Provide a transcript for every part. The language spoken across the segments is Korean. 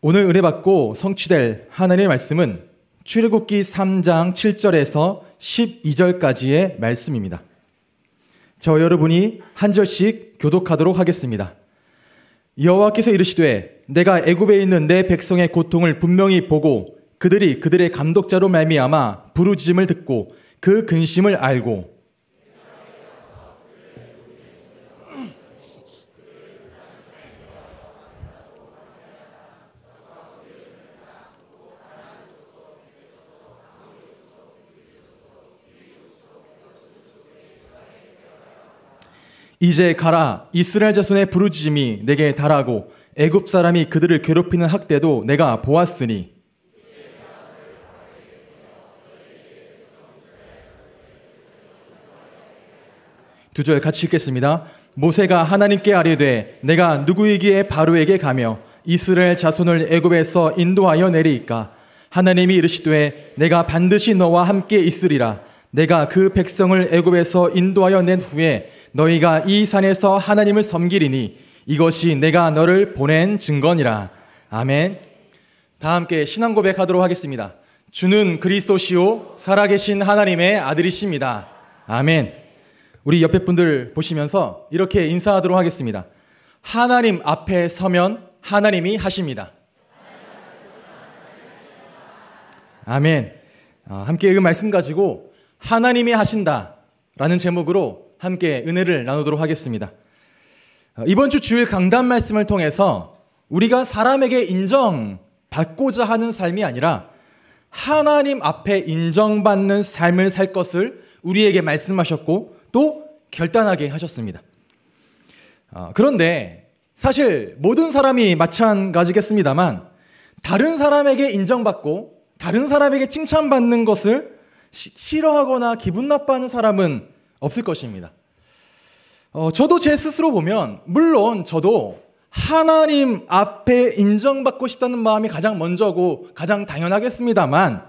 오늘 은혜 받고 성취될 하나님의 말씀은 출애굽기 3장 7절에서 12절까지의 말씀입니다. 저 여러분이 한 절씩 교독하도록 하겠습니다. 여호와께서 이르시되 내가 애굽에 있는 내 백성의 고통을 분명히 보고 그들이 그들의 감독자로 말미암아 부르짖음을 듣고 그 근심을 알고 이제 가라 이스라엘 자손의 부르짖음이 내게 달하고 애굽 사람이 그들을 괴롭히는 학대도 내가 보았으니 두절 같이 읽겠습니다. 모세가 하나님께 아뢰되 내가 누구이기에 바로에게 가며 이스라엘 자손을 애굽에서 인도하여 내리이까 하나님이 이르시되 내가 반드시 너와 함께 있으리라 내가 그 백성을 애굽에서 인도하여 낸 후에 너희가 이 산에서 하나님을 섬기리니 이것이 내가 너를 보낸 증거니라. 아멘. 다 함께 신앙 고백하도록 하겠습니다. 주는 그리스도시요 살아계신 하나님의 아들이십니다. 아멘. 우리 옆에 분들 보시면서 이렇게 인사하도록 하겠습니다. 하나님 앞에 서면 하나님이 하십니다. 아멘. 아, 함께 읽은 말씀 가지고 하나님이 하신다 라는 제목으로 함께 은혜를 나누도록 하겠습니다. 어, 이번 주 주일 강단 말씀을 통해서 우리가 사람에게 인정받고자 하는 삶이 아니라 하나님 앞에 인정받는 삶을 살 것을 우리에게 말씀하셨고 또 결단하게 하셨습니다. 어, 그런데 사실 모든 사람이 마찬가지겠습니다만 다른 사람에게 인정받고 다른 사람에게 칭찬받는 것을 싫어하거나 기분 나빠하는 사람은 없을 것입니다. 어, 저도 제 스스로 보면 물론 저도 하나님 앞에 인정받고 싶다는 마음이 가장 먼저고 가장 당연하겠습니다만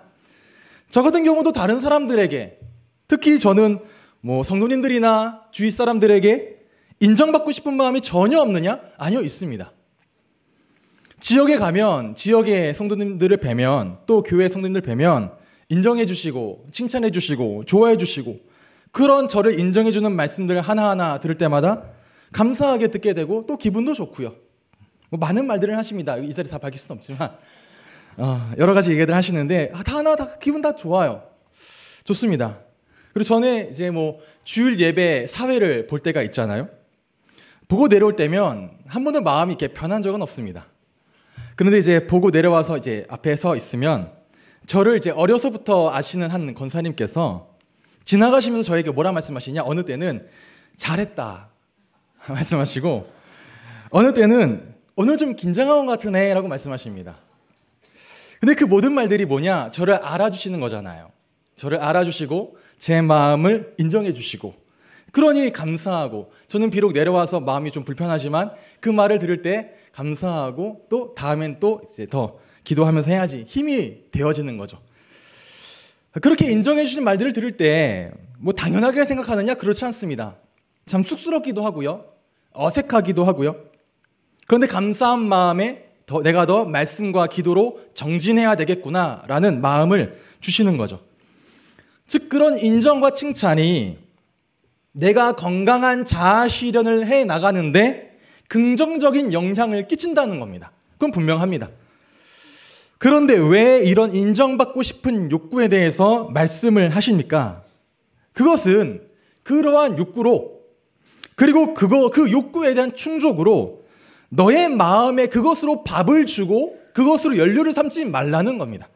저 같은 경우도 다른 사람들에게 특히 저는 뭐 성도님들이나 주위 사람들에게 인정받고 싶은 마음이 전혀 없느냐? 아니요, 있습니다. 지역에 가면 지역의 성도님들을 뵈면 또 교회 성도님들 뵈면 인정해 주시고 칭찬해 주시고 좋아해 주시고 그런 저를 인정해주는 말씀들 하나하나 들을 때마다 감사하게 듣게 되고 또 기분도 좋고요. 뭐 많은 말들을 하십니다. 이 자리 다 밝힐 수는 없지만 어, 여러 가지 얘기들 하시는데 아, 다 하나 다 기분 다 좋아요. 좋습니다. 그리고 전에 이제 뭐 주일 예배 사회를 볼 때가 있잖아요. 보고 내려올 때면 한 번도 마음이 이렇게 변한 적은 없습니다. 그런데 이제 보고 내려와서 이제 앞에 서 있으면 저를 이제 어려서부터 아시는 한 권사님께서 지나가시면서 저에게 뭐라 말씀하시냐? 어느 때는 잘했다 말씀하시고 어느 때는 오늘 좀 긴장한 것 같으네라고 말씀하십니다. 근데 그 모든 말들이 뭐냐? 저를 알아주시는 거잖아요. 저를 알아주시고 제 마음을 인정해 주시고 그러니 감사하고 저는 비록 내려와서 마음이 좀 불편하지만 그 말을 들을 때 감사하고 또 다음엔 또 이제 더 기도하면서 해야지 힘이 되어지는 거죠. 그렇게 인정해 주신 말들을 들을 때 뭐 당연하게 생각하느냐 그렇지 않습니다. 참 쑥스럽기도 하고요. 어색하기도 하고요. 그런데 감사한 마음에 더, 내가 더 말씀과 기도로 정진해야 되겠구나라는 마음을 주시는 거죠. 즉 그런 인정과 칭찬이 내가 건강한 자아 실현을 해 나가는데 긍정적인 영향을 끼친다는 겁니다. 그건 분명합니다. 그런데 왜 이런 인정받고 싶은 욕구에 대해서 말씀을 하십니까? 그것은 그러한 욕구로 그리고 그거 그 욕구에 대한 충족으로 너의 마음에 그것으로 밥을 주고 그것으로 연료를 삼지 말라는 겁니다.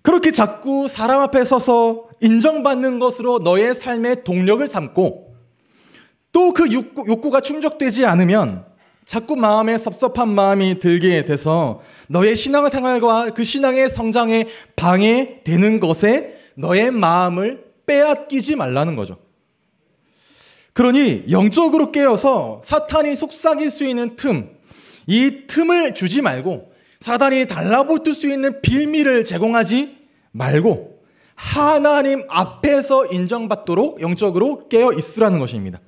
그렇게 자꾸 사람 앞에 서서 인정받는 것으로 너의 삶의 동력을 삼고 또 그 욕구, 욕구가 충족되지 않으면 자꾸 마음에 섭섭한 마음이 들게 돼서 너의 신앙생활과 그 신앙의 성장에 방해되는 것에 너의 마음을 빼앗기지 말라는 거죠. 그러니 영적으로 깨어서 사탄이 속삭일 수 있는 틈, 이 틈을 주지 말고 사단이 달라붙을 수 있는 빌미를 제공하지 말고 하나님 앞에서 인정받도록 영적으로 깨어 있으라는 것입니다.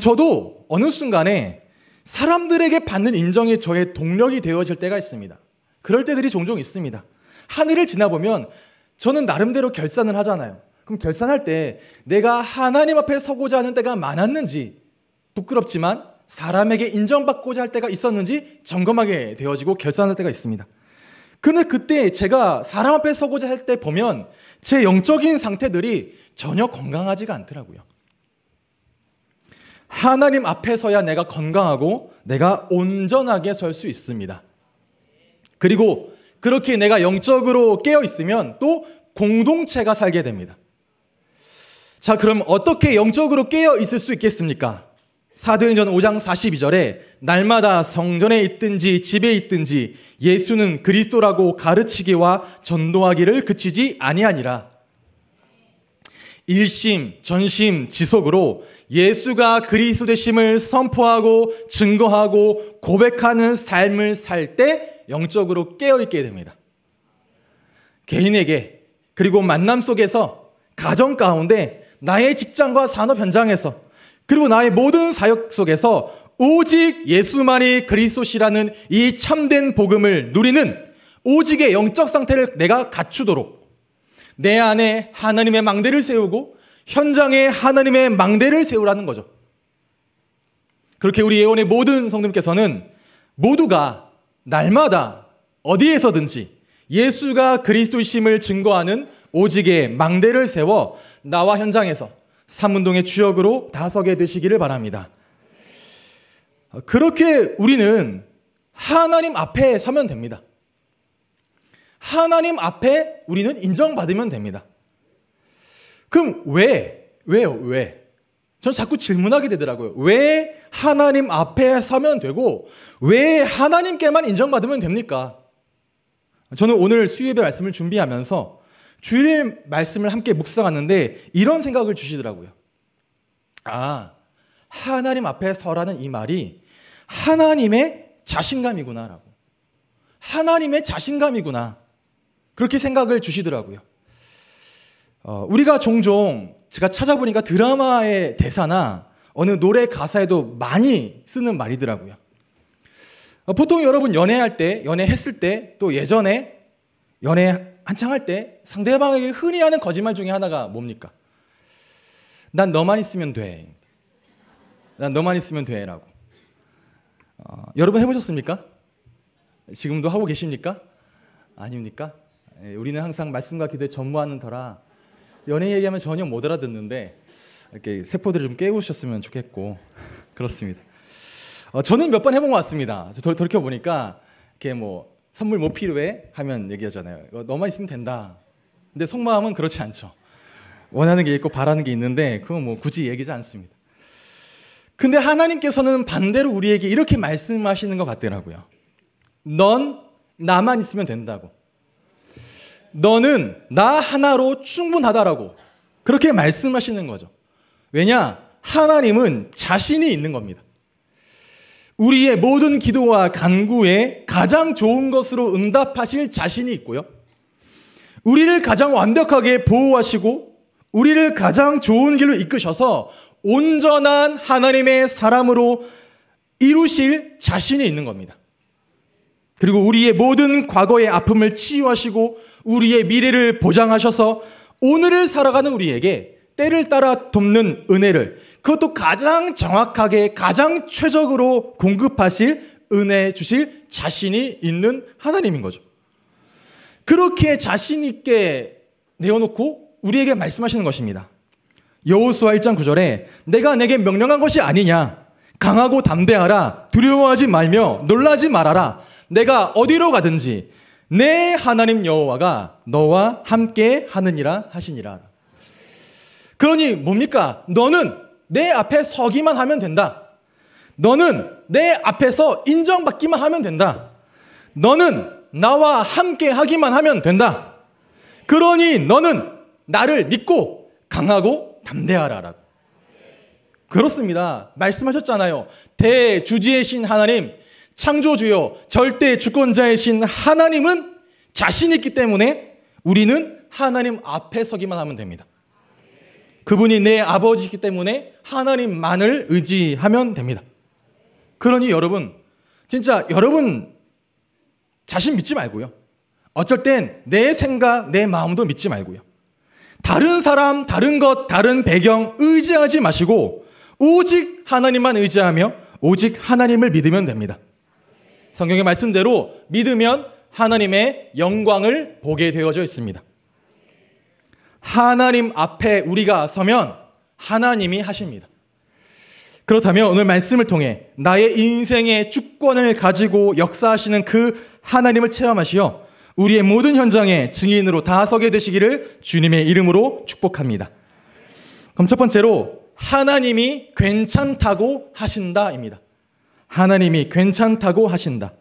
저도 어느 순간에 사람들에게 받는 인정이 저의 동력이 되어질 때가 있습니다. 그럴 때들이 종종 있습니다. 하늘을 지나보면 저는 나름대로 결산을 하잖아요. 그럼 결산할 때 내가 하나님 앞에 서고자 하는 때가 많았는지 부끄럽지만 사람에게 인정받고자 할 때가 있었는지 점검하게 되어지고 결산할 때가 있습니다. 그런데 그때 제가 사람 앞에 서고자 할 때 보면 제 영적인 상태들이 전혀 건강하지가 않더라고요. 하나님 앞에서야 내가 건강하고 내가 온전하게 설 수 있습니다. 그리고 그렇게 내가 영적으로 깨어 있으면 또 공동체가 살게 됩니다. 자, 그럼 어떻게 영적으로 깨어 있을 수 있겠습니까? 사도행전 5장 42절에 날마다 성전에 있든지 집에 있든지 예수는 그리스도라고 가르치기와 전도하기를 그치지 아니하니라. 일심, 전심, 지속으로 예수가 그리스도 되심을 선포하고 증거하고 고백하는 삶을 살 때 영적으로 깨어 있게 됩니다. 개인에게 그리고 만남 속에서 가정 가운데 나의 직장과 산업 현장에서 그리고 나의 모든 사역 속에서 오직 예수만이 그리스도시라는 이 참된 복음을 누리는 오직의 영적 상태를 내가 갖추도록 내 안에 하나님의 망대를 세우고 현장에 하나님의 망대를 세우라는 거죠. 그렇게 우리 예원의 모든 성님께서는 모두가 날마다 어디에서든지 예수가 그리스도이심을 증거하는 오직의 망대를 세워 나와 현장에서 삼운동의 주역으로 다서게 되시기를 바랍니다. 그렇게 우리는 하나님 앞에 서면 됩니다. 하나님 앞에 우리는 인정받으면 됩니다. 그럼 왜? 왜요? 왜? 전 자꾸 질문하게 되더라고요. 왜 하나님 앞에 서면 되고 왜 하나님께만 인정받으면 됩니까? 저는 오늘 수요일 말씀을 준비하면서 주일 말씀을 함께 묵상하는데 이런 생각을 주시더라고요. 아, 하나님 앞에 서라는 이 말이 하나님의 자신감이구나라고. 하나님의 자신감이구나. 그렇게 생각을 주시더라고요. 어, 우리가 종종 제가 찾아보니까 드라마의 대사나 어느 노래 가사에도 많이 쓰는 말이더라고요. 어, 보통 여러분 연애할 때, 연애했을 때, 또 예전에 연애 한창 할 때 상대방에게 흔히 하는 거짓말 중에 하나가 뭡니까? 난 너만 있으면 돼. 난 너만 있으면 돼라고. 어, 여러분 해보셨습니까? 지금도 하고 계십니까? 아닙니까? 예, 우리는 항상 말씀과 기도에 전무하는 터라 연애 얘기하면 전혀 못 알아듣는데 이렇게 세포들을 좀 깨우셨으면 좋겠고 그렇습니다. 어, 저는 몇 번 해본 것 같습니다. 돌, 돌이켜 보니까 이렇게 뭐 선물 뭐 필요해 하면 얘기하잖아요. 너만 있으면 된다. 근데 속마음은 그렇지 않죠. 원하는 게 있고 바라는 게 있는데 그건 뭐 굳이 얘기하지 않습니다. 근데 하나님께서는 반대로 우리에게 이렇게 말씀하시는 것 같더라고요. 넌 나만 있으면 된다고. 너는 나 하나로 충분하다라고 그렇게 말씀하시는 거죠. 왜냐? 하나님은 자신이 있는 겁니다. 우리의 모든 기도와 간구에 가장 좋은 것으로 응답하실 자신이 있고요. 우리를 가장 완벽하게 보호하시고 우리를 가장 좋은 길로 이끄셔서 온전한 하나님의 사람으로 이루실 자신이 있는 겁니다. 그리고 우리의 모든 과거의 아픔을 치유하시고 우리의 미래를 보장하셔서 오늘을 살아가는 우리에게 때를 따라 돕는 은혜를 그것도 가장 정확하게 가장 최적으로 공급하실 은혜 주실 자신이 있는 하나님인 거죠. 그렇게 자신 있게 내어놓고 우리에게 말씀하시는 것입니다. 여호수아 1장 9절에 내가 내게 명령한 것이 아니냐 강하고 담대하라 두려워하지 말며 놀라지 말아라 내가 어디로 가든지 내 하나님 여호와가 너와 함께 하느니라 하시니라. 그러니 뭡니까? 너는 내 앞에 서기만 하면 된다. 너는 내 앞에서 인정받기만 하면 된다. 너는 나와 함께 하기만 하면 된다. 그러니 너는 나를 믿고 강하고 담대하라라 그렇습니다. 말씀하셨잖아요. 대주지의 신 하나님, 창조주요 절대 주권자이신 하나님은 자신 있기 때문에 우리는 하나님 앞에 서기만 하면 됩니다. 그분이 내 아버지이기 때문에 하나님만을 의지하면 됩니다. 그러니 여러분, 진짜 여러분 자신 믿지 말고요. 어쩔 땐 내 생각, 내 마음도 믿지 말고요. 다른 사람, 다른 것, 다른 배경 의지하지 마시고 오직 하나님만 의지하며 오직 하나님을 믿으면 됩니다. 성경의 말씀대로 믿으면 하나님의 영광을 보게 되어져 있습니다. 하나님 앞에 우리가 서면 하나님이 하십니다. 그렇다면 오늘 말씀을 통해 나의 인생의 주권을 가지고 역사하시는 그 하나님을 체험하시어 우리의 모든 현장에 증인으로 다 서게 되시기를 주님의 이름으로 축복합니다. 그럼 첫 번째로 하나님이 괜찮다고 하신다입니다. 하나님이 괜찮다고 하신다.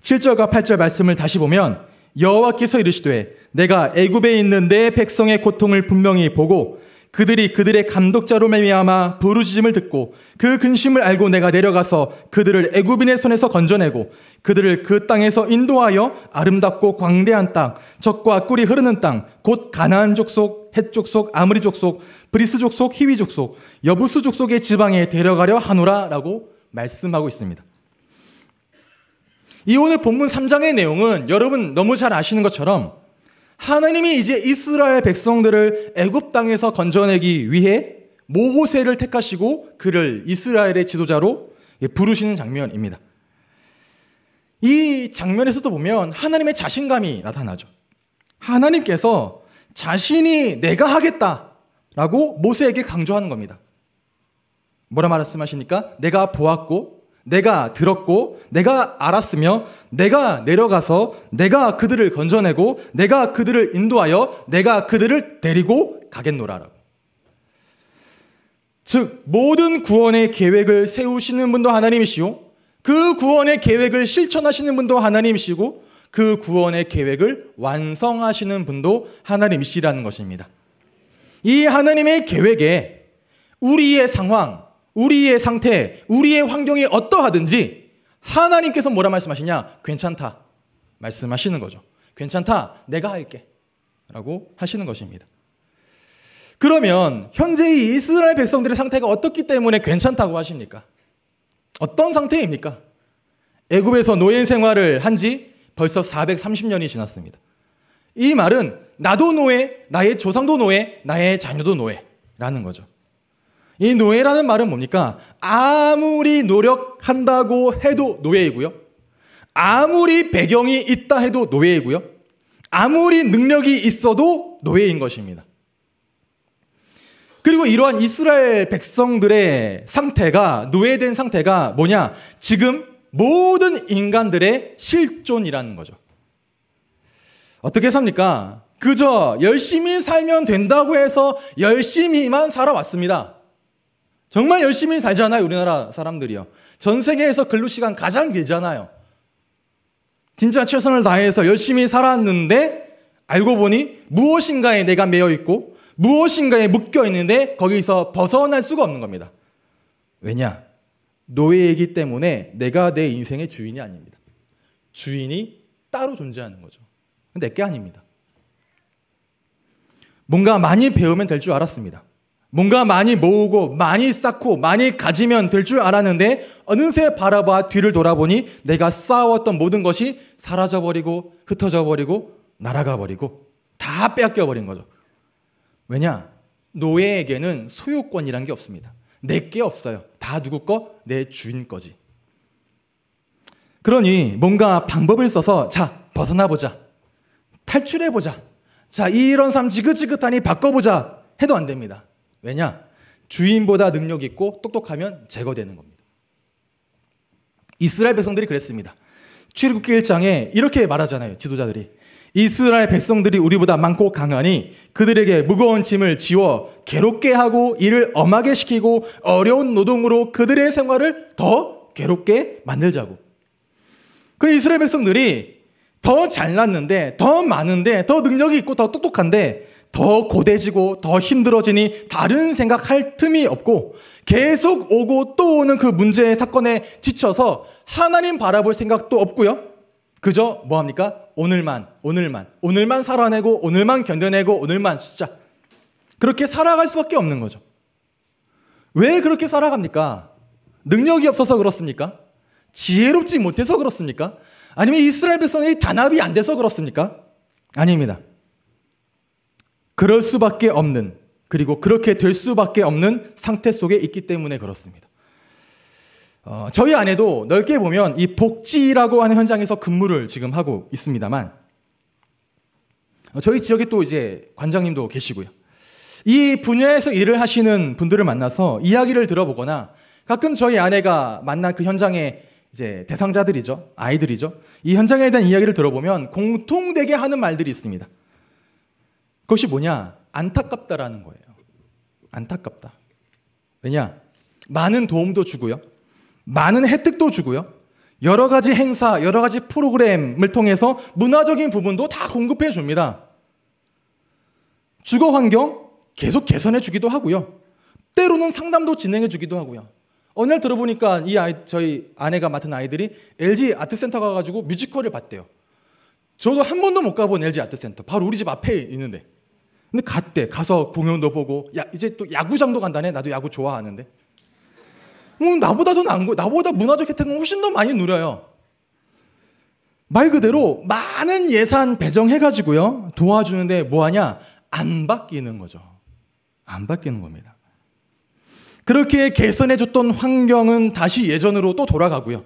7절과 8절 말씀을 다시 보면 여호와께서 이르시되 내가 애굽에 있는 내 백성의 고통을 분명히 보고 그들이 그들의 감독자로 매미암아 부르짖음을 듣고 그 근심을 알고 내가 내려가서 그들을 애굽인의 손에서 건져내고 그들을 그 땅에서 인도하여 아름답고 광대한 땅 적과 꿀이 흐르는 땅 곧 가나안 족속 헷 족속 아무리 족속 브리스 족속 히위 족속 여부스 족속의 지방에 데려가려 하노라라고 말씀하고 있습니다. 이 오늘 본문 3장의 내용은 여러분 너무 잘 아시는 것처럼 하나님이 이제 이스라엘 백성들을 애굽 땅에서 건져내기 위해 모호세를 택하시고 그를 이스라엘의 지도자로 부르시는 장면입니다. 이 장면에서도 보면 하나님의 자신감이 나타나죠. 하나님께서 자신이 내가 하겠다라고 모세에게 강조하는 겁니다. 뭐라 말씀하십니까? 내가 보았고 내가 들었고, 내가 알았으며, 내가 내려가서, 내가 그들을 건져내고, 내가 그들을 인도하여, 내가 그들을 데리고 가겠노라라고. 즉, 모든 구원의 계획을 세우시는 분도 하나님이시오. 그 구원의 계획을 실천하시는 분도 하나님이시고, 그 구원의 계획을 완성하시는 분도 하나님이시라는 것입니다. 이 하나님의 계획에 우리의 상황, 우리의 상태, 우리의 환경이 어떠하든지 하나님께서 뭐라 말씀하시냐? 괜찮다. 말씀하시는 거죠. 괜찮다. 내가 할게. 라고 하시는 것입니다. 그러면 현재 이스라엘 백성들의 상태가 어떻기 때문에 괜찮다고 하십니까? 어떤 상태입니까? 애굽에서 노예 생활을 한 지 벌써 430년이 지났습니다. 이 말은 나도 노예, 나의 조상도 노예, 나의 자녀도 노예라는 거죠. 이 노예라는 말은 뭡니까? 아무리 노력한다고 해도 노예이고요. 아무리 배경이 있다 해도 노예이고요. 아무리 능력이 있어도 노예인 것입니다. 그리고 이러한 이스라엘 백성들의 상태가, 노예된 상태가 뭐냐? 지금 모든 인간들의 실존이라는 거죠. 어떻게 삽니까? 그저 열심히 살면 된다고 해서 열심히만 살아왔습니다. 정말 열심히 살잖아요, 우리나라 사람들이요. 전 세계에서 근로 시간 가장 길잖아요. 진짜 최선을 다해서 열심히 살았는데 알고 보니 무엇인가에 내가 매여 있고 무엇인가에 묶여 있는데 거기서 벗어날 수가 없는 겁니다. 왜냐? 노예이기 때문에 내가 내 인생의 주인이 아닙니다. 주인이 따로 존재하는 거죠. 내게 아닙니다. 뭔가 많이 배우면 될 줄 알았습니다. 뭔가 많이 모으고 많이 쌓고 많이 가지면 될 줄 알았는데 어느새 바라봐 뒤를 돌아보니 내가 쌓아왔던 모든 것이 사라져버리고 흩어져버리고 날아가버리고 다 빼앗겨버린 거죠. 왜냐? 노예에게는 소유권이란 게 없습니다. 내 게 없어요. 다 누구 거? 내 주인 거지. 그러니 뭔가 방법을 써서 자 벗어나보자. 탈출해보자. 자 이런 삶 지긋지긋하니 바꿔보자. 해도 안 됩니다. 왜냐? 주인보다 능력 있고 똑똑하면 제거되는 겁니다. 이스라엘 백성들이 그랬습니다. 출애굽기 1장에 이렇게 말하잖아요. 지도자들이 이스라엘 백성들이 우리보다 많고 강하니 그들에게 무거운 짐을 지워 괴롭게 하고 일을 엄하게 시키고 어려운 노동으로 그들의 생활을 더 괴롭게 만들자고. 그래 이스라엘 백성들이 더 잘났는데 더 많은데 더 능력이 있고 더 똑똑한데 더 고대지고 더 힘들어지니 다른 생각할 틈이 없고 계속 오고 또 오는 그 문제의 사건에 지쳐서 하나님 바라볼 생각도 없고요. 그저 뭐 합니까? 오늘만, 오늘만, 오늘만 살아내고 오늘만 견뎌내고 오늘만 진짜 그렇게 살아갈 수밖에 없는 거죠. 왜 그렇게 살아갑니까? 능력이 없어서 그렇습니까? 지혜롭지 못해서 그렇습니까? 아니면 이스라엘 백성이 단합이 안 돼서 그렇습니까? 아닙니다. 그럴 수밖에 없는 그리고 그렇게 될 수밖에 없는 상태 속에 있기 때문에 그렇습니다. 어, 저희 안에도 넓게 보면 이 복지라고 하는 현장에서 근무를 지금 하고 있습니다만 어, 저희 지역에 또 이제 관장님도 계시고요. 이 분야에서 일을 하시는 분들을 만나서 이야기를 들어보거나 가끔 저희 아내가 만난 그 현장에 이제 대상자들이죠. 아이들이죠. 이 현장에 대한 이야기를 들어보면 공통되게 하는 말들이 있습니다. 그것이 뭐냐? 안타깝다라는 거예요. 안타깝다. 왜냐? 많은 도움도 주고요. 많은 혜택도 주고요. 여러 가지 행사, 여러 가지 프로그램을 통해서 문화적인 부분도 다 공급해 줍니다. 주거 환경 계속 개선해 주기도 하고요. 때로는 상담도 진행해 주기도 하고요. 어느 날 들어보니까 이 아이, 저희 아내가 맡은 아이들이 LG 아트센터 가가지고 뮤지컬을 봤대요. 저도 한 번도 못 가본 LG 아트센터. 바로 우리 집 앞에 있는데. 근데 갔대. 가서 공연도 보고, 야, 이제 또 야구장도 간다네? 나도 야구 좋아하는데. 음, 나보다 더 나은 거 나보다 문화적 혜택은 훨씬 더 많이 누려요. 말 그대로 많은 예산 배정해가지고요. 도와주는데 뭐하냐? 안 바뀌는 거죠. 안 바뀌는 겁니다. 그렇게 개선해줬던 환경은 다시 예전으로 또 돌아가고요.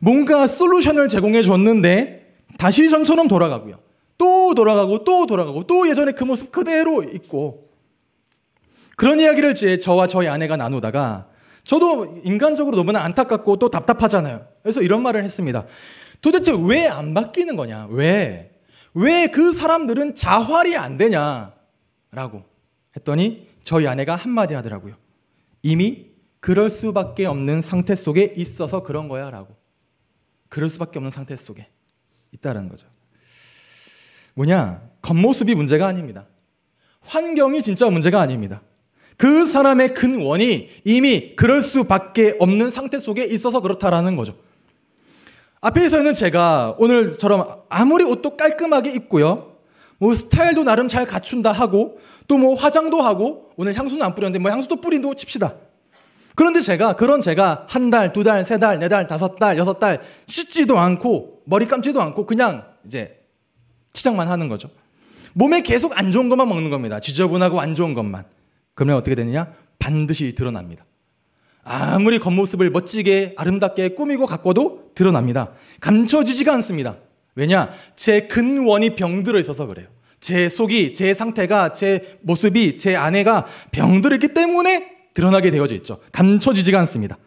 뭔가 솔루션을 제공해줬는데 다시 전처럼 돌아가고요. 또 돌아가고 또 돌아가고 또 예전의 그 모습 그대로 있고 그런 이야기를 제 저와 저희 아내가 나누다가 저도 인간적으로 너무나 안타깝고 또 답답하잖아요. 그래서 이런 말을 했습니다. 도대체 왜 안 바뀌는 거냐? 왜? 왜 그 사람들은 자활이 안 되냐? 라고 했더니 저희 아내가 한마디 하더라고요. 이미 그럴 수밖에 없는 상태 속에 있어서 그런 거야 라고. 그럴 수밖에 없는 상태 속에 있다라는 거죠. 뭐냐? 겉모습이 문제가 아닙니다. 환경이 진짜 문제가 아닙니다. 그 사람의 근원이 이미 그럴 수밖에 없는 상태 속에 있어서 그렇다라는 거죠. 앞에서는 제가 오늘처럼 아무리 옷도 깔끔하게 입고요. 뭐 스타일도 나름 잘 갖춘다 하고 또 뭐 화장도 하고 오늘 향수는 안 뿌렸는데 뭐 향수도 뿌린도 칩시다. 그런데 제가 그런 제가 한 달, 두 달, 세 달, 네 달, 다섯 달, 여섯 달 씻지도 않고 머리 감지도 않고 그냥 이제 치장만 하는 거죠. 몸에 계속 안 좋은 것만 먹는 겁니다. 지저분하고 안 좋은 것만. 그러면 어떻게 되느냐? 반드시 드러납니다. 아무리 겉모습을 멋지게 아름답게 꾸미고 가꿔도 드러납니다. 감춰지지가 않습니다. 왜냐? 제 근원이 병들어 있어서 그래요. 제 속이, 제 상태가, 제 모습이, 제 아내가 병들어 있기 때문에 드러나게 되어져 있죠. 감춰지지가 않습니다.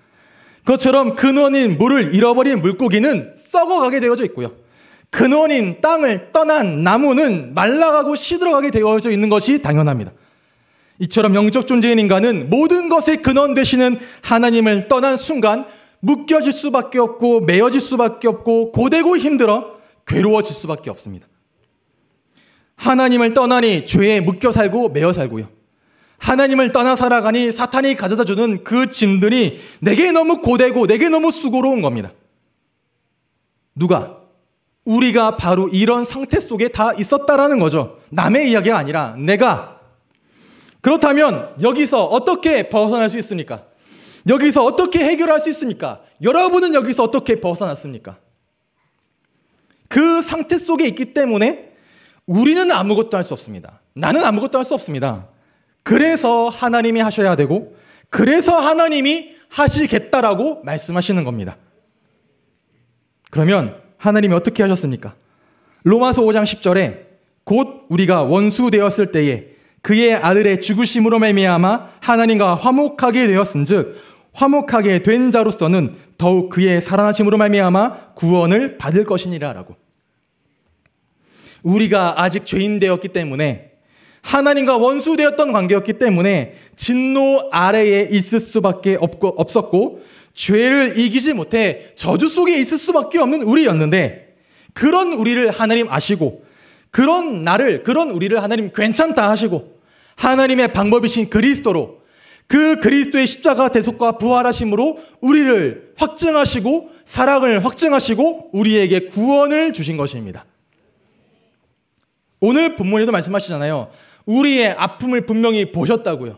그것처럼 근원인 물을 잃어버린 물고기는 썩어가게 되어져 있고요. 근원인 땅을 떠난 나무는 말라가고 시들어가게 되어져 있는 것이 당연합니다. 이처럼 영적 존재인 인간은 모든 것의 근원 되시는 하나님을 떠난 순간 묶여질 수밖에 없고 매어질 수밖에 없고 고되고 힘들어 괴로워질 수밖에 없습니다. 하나님을 떠나니 죄에 묶여 살고 매어 살고요. 하나님을 떠나 살아가니 사탄이 가져다 주는 그 짐들이 내게 너무 고되고 내게 너무 수고로운 겁니다. 누가 우리가 바로 이런 상태 속에 다 있었다라는 거죠. 남의 이야기가 아니라 내가. 그렇다면 여기서 어떻게 벗어날 수 있습니까? 여기서 어떻게 해결할 수 있습니까? 여러분은 여기서 어떻게 벗어났습니까? 그 상태 속에 있기 때문에 우리는 아무것도 할 수 없습니다. 나는 아무것도 할 수 없습니다. 그래서 하나님이 하셔야 되고, 그래서 하나님이 하시겠다라고 말씀하시는 겁니다. 그러면 하나님이 어떻게 하셨습니까? 로마서 5장 10절에 곧 우리가 원수 되었을 때에 그의 아들의 죽으심으로 말미암아 하나님과 화목하게 되었은즉 화목하게 된 자로서는 더욱 그의 살아나심으로 말미암아 구원을 받을 것이니라라고. 우리가 아직 죄인 되었기 때문에 하나님과 원수 되었던 관계였기 때문에 진노 아래에 있을 수밖에 없고, 없었고 죄를 이기지 못해 저주 속에 있을 수밖에 없는 우리였는데 그런 우리를 하나님 아시고 그런 나를 그런 우리를 하나님 괜찮다 하시고 하나님의 방법이신 그리스도로 그 그리스도의 십자가 대속과 부활하심으로 우리를 확증하시고 사랑을 확증하시고 우리에게 구원을 주신 것입니다. 오늘 본문에도 말씀하시잖아요. 우리의 아픔을 분명히 보셨다고요.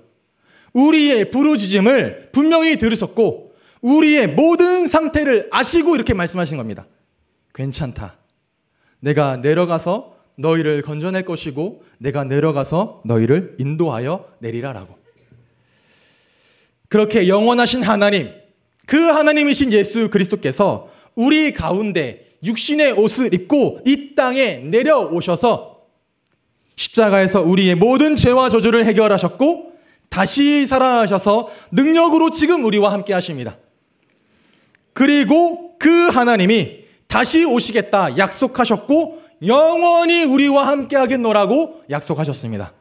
우리의 부르짖음을 분명히 들으셨고 우리의 모든 상태를 아시고 이렇게 말씀하신 겁니다. 괜찮다. 내가 내려가서 너희를 건져낼 것이고 내가 내려가서 너희를 인도하여 내리라라고. 그렇게 영원하신 하나님, 그 하나님이신 예수 그리스도께서 우리 가운데 육신의 옷을 입고 이 땅에 내려오셔서 십자가에서 우리의 모든 죄와 저주를 해결하셨고 다시 살아나셔서 능력으로 지금 우리와 함께 하십니다. 그리고 그 하나님이 다시 오시겠다 약속하셨고 영원히 우리와 함께 하겠노라고 약속하셨습니다.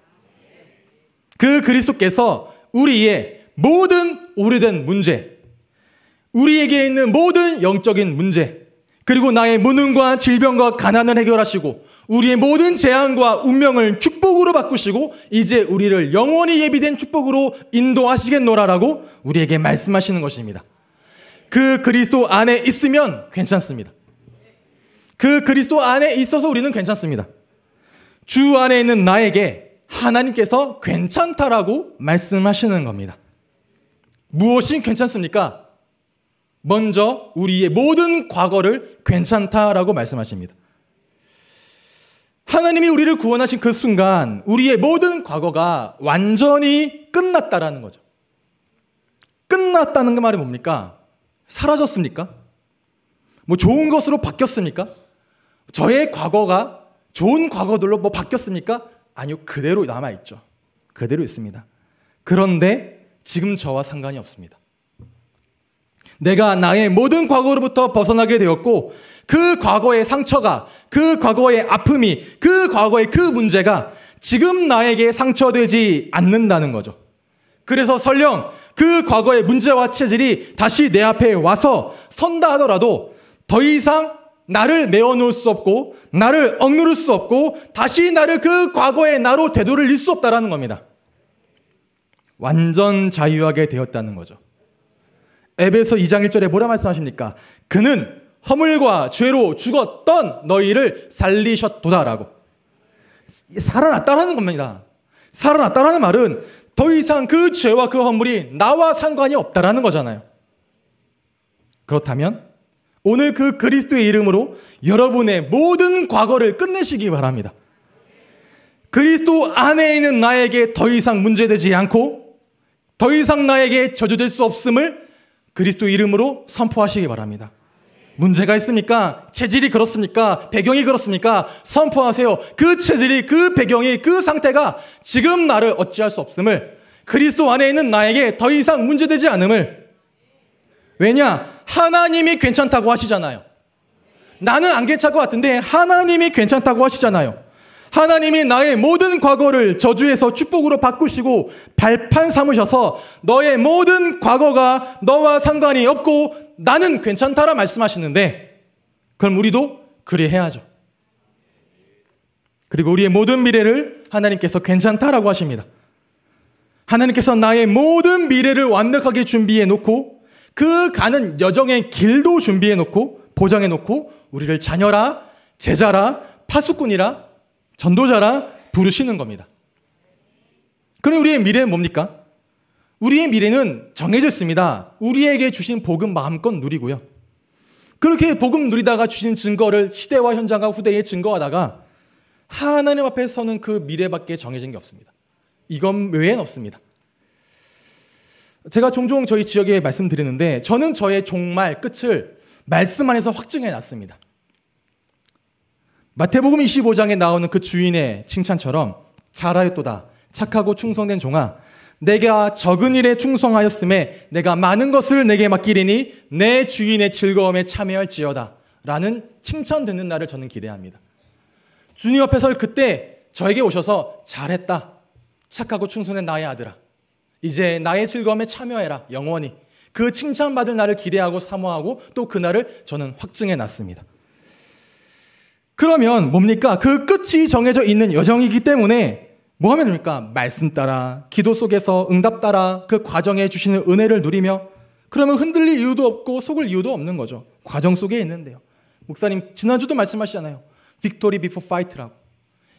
그 그리스도께서 우리의 모든 오래된 문제, 우리에게 있는 모든 영적인 문제, 그리고 나의 무능과 질병과 가난을 해결하시고 우리의 모든 재앙과 운명을 축복으로 바꾸시고 이제 우리를 영원히 예비된 축복으로 인도하시겠노라라고 우리에게 말씀하시는 것입니다. 그 그리스도 안에 있으면 괜찮습니다. 그 그리스도 안에 있어서 우리는 괜찮습니다. 주 안에 있는 나에게 하나님께서 괜찮다라고 말씀하시는 겁니다. 무엇이 괜찮습니까? 먼저 우리의 모든 과거를 괜찮다라고 말씀하십니다. 하나님이 우리를 구원하신 그 순간 우리의 모든 과거가 완전히 끝났다라는 거죠. 끝났다는 그 말이 뭡니까? 사라졌습니까? 뭐 좋은 것으로 바뀌었습니까? 저의 과거가 좋은 과거들로 뭐 바뀌었습니까? 아니요, 그대로 남아있죠. 그대로 있습니다. 그런데 지금 저와 상관이 없습니다. 내가 나의 모든 과거로부터 벗어나게 되었고, 그 과거의 상처가, 그 과거의 아픔이, 그 과거의 그 문제가 지금 나에게 상처되지 않는다는 거죠. 그래서 설령 그 과거의 문제와 체질이 다시 내 앞에 와서 선다 하더라도 더 이상 나를 내어놓을 수 없고 나를 억누를 수 없고 다시 나를 그 과거의 나로 되돌릴 수 없다라는 겁니다. 완전 자유하게 되었다는 거죠. 에베소 2장 1절에 뭐라 말씀하십니까? 그는 허물과 죄로 죽었던 너희를 살리셨도다라고 살아났다라는 겁니다. 살아났다라는 말은 더 이상 그 죄와 그허물이 나와 상관이 없다라는 거잖아요. 그렇다면 오늘 그 그리스도의 이름으로 여러분의 모든 과거를 끝내시기 바랍니다. 그리스도 안에 있는 나에게 더 이상 문제되지 않고 더 이상 나에게 저주될 수 없음을 그리스도 이름으로 선포하시기 바랍니다. 문제가 있습니까? 체질이 그렇습니까? 배경이 그렇습니까? 선포하세요. 그 체질이, 그 배경이, 그 상태가 지금 나를 어찌할 수 없음을 그리스도 안에 있는 나에게 더 이상 문제되지 않음을 왜냐? 하나님이 괜찮다고 하시잖아요. 나는 안 괜찮을 것 같은데 하나님이 괜찮다고 하시잖아요. 하나님이 나의 모든 과거를 저주에서 축복으로 바꾸시고 발판 삼으셔서 너의 모든 과거가 너와 상관이 없고 나는 괜찮다라 말씀하시는데 그럼 우리도 그리 해야죠. 그리고 우리의 모든 미래를 하나님께서 괜찮다라고 하십니다. 하나님께서 나의 모든 미래를 완벽하게 준비해 놓고 그 가는 여정의 길도 준비해 놓고 보장해 놓고 우리를 자녀라 제자라 파수꾼이라 전도자라 부르시는 겁니다. 그럼 우리의 미래는 뭡니까? 우리의 미래는 정해졌습니다. 우리에게 주신 복음 마음껏 누리고요. 그렇게 복음 누리다가 주신 증거를 시대와 현장과 후대에 증거하다가 하나님 앞에 서는 그 미래밖에 정해진 게 없습니다. 이건 외엔 없습니다. 제가 종종 저희 지역에 말씀드리는데 저는 저의 종말 끝을 말씀 안에서 확증해 놨습니다. 마태복음 25장에 나오는 그 주인의 칭찬처럼 잘하였도다 착하고 충성된 종아 내가 적은 일에 충성하였음에 내가 많은 것을 내게 맡기리니 내 주인의 즐거움에 참여할지어다. 라는 칭찬 듣는 날을 저는 기대합니다. 주님 옆에서 그때 저에게 오셔서 잘했다. 착하고 충성한 나의 아들아. 이제 나의 즐거움에 참여해라. 영원히. 그 칭찬받을 날을 기대하고 사모하고 또 그날을 저는 확증해 놨습니다. 그러면 뭡니까? 그 끝이 정해져 있는 여정이기 때문에 뭐 하면 됩니까? 말씀 따라, 기도 속에서 응답 따라 그 과정에 주시는 은혜를 누리며 그러면 흔들릴 이유도 없고 속을 이유도 없는 거죠. 과정 속에 있는데요. 목사님, 지난주도 말씀하시잖아요. 빅토리 비포 파이트라고.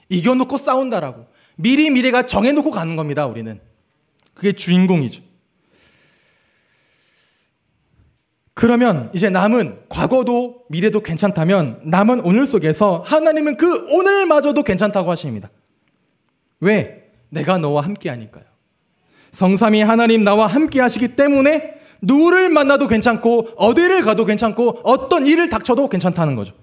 이겨놓고 싸운다라고. 미리 미래가 정해놓고 가는 겁니다, 우리는. 그게 주인공이죠. 그러면 이제 남은 과거도 미래도 괜찮다면 남은 오늘 속에서 하나님은 그 오늘마저도 괜찮다고 하십니다. 왜? 내가 너와 함께 하니까요. 성삼이 하나님 나와 함께 하시기 때문에 누구를 만나도 괜찮고 어디를 가도 괜찮고 어떤 일을 닥쳐도 괜찮다는 거죠.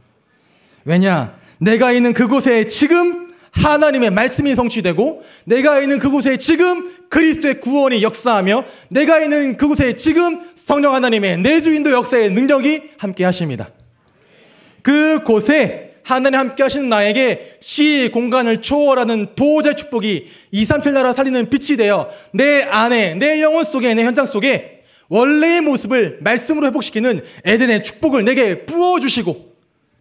왜냐? 내가 있는 그곳에 지금 하나님의 말씀이 성취되고 내가 있는 그곳에 지금 그리스도의 구원이 역사하며 내가 있는 그곳에 지금 성령 하나님의 내주인도 역사의 능력이 함께 하십니다. 그곳에 하늘에 함께 하시는 나에게 시의 공간을 초월하는 도저의 축복이 237 나라 살리는 빛이 되어 내 안에 내 영혼 속에 내 현장 속에 원래의 모습을 말씀으로 회복시키는 에덴의 축복을 내게 부어주시고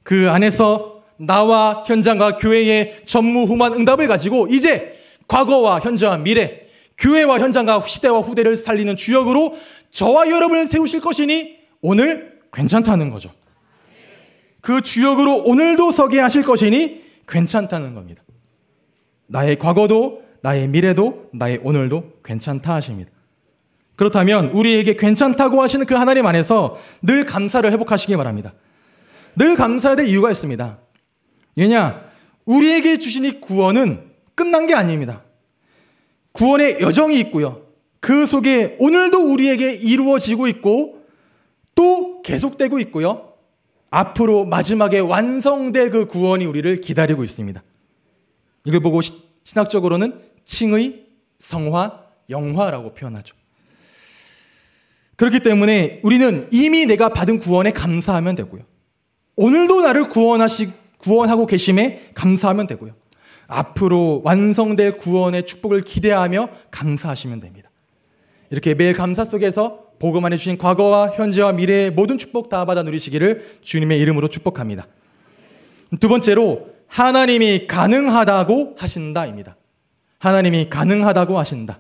그 안에서 나와 현장과 교회의 전무후무 응답을 가지고 이제 과거와 현재와 미래 교회와 현장과 시대와 후대를 살리는 주역으로 저와 여러분을 세우실 것이니 오늘 괜찮다는 거죠. 그 주역으로 오늘도 서게 하실 것이니 괜찮다는 겁니다. 나의 과거도 나의 미래도 나의 오늘도 괜찮다 하십니다. 그렇다면 우리에게 괜찮다고 하시는 그 하나님 안에서 늘 감사를 회복하시기 바랍니다. 늘 감사해야 될 이유가 있습니다. 왜냐? 우리에게 주신 이 구원은 끝난 게 아닙니다. 구원의 여정이 있고요. 그 속에 오늘도 우리에게 이루어지고 있고 또 계속되고 있고요. 앞으로 마지막에 완성될 그 구원이 우리를 기다리고 있습니다. 이걸 보고 신학적으로는 칭의, 성화, 영화라고 표현하죠. 그렇기 때문에 우리는 이미 내가 받은 구원에 감사하면 되고요. 오늘도 나를 구원하시, 구원하고 계심에 감사하면 되고요. 앞으로 완성될 구원의 축복을 기대하며 감사하시면 됩니다. 이렇게 매일 감사 속에서 복음안에 주신 과거와 현재와 미래의 모든 축복 다 받아 누리시기를 주님의 이름으로 축복합니다. 두 번째로 하나님이 가능하다고 하신다입니다. 하나님이 가능하다고 하신다.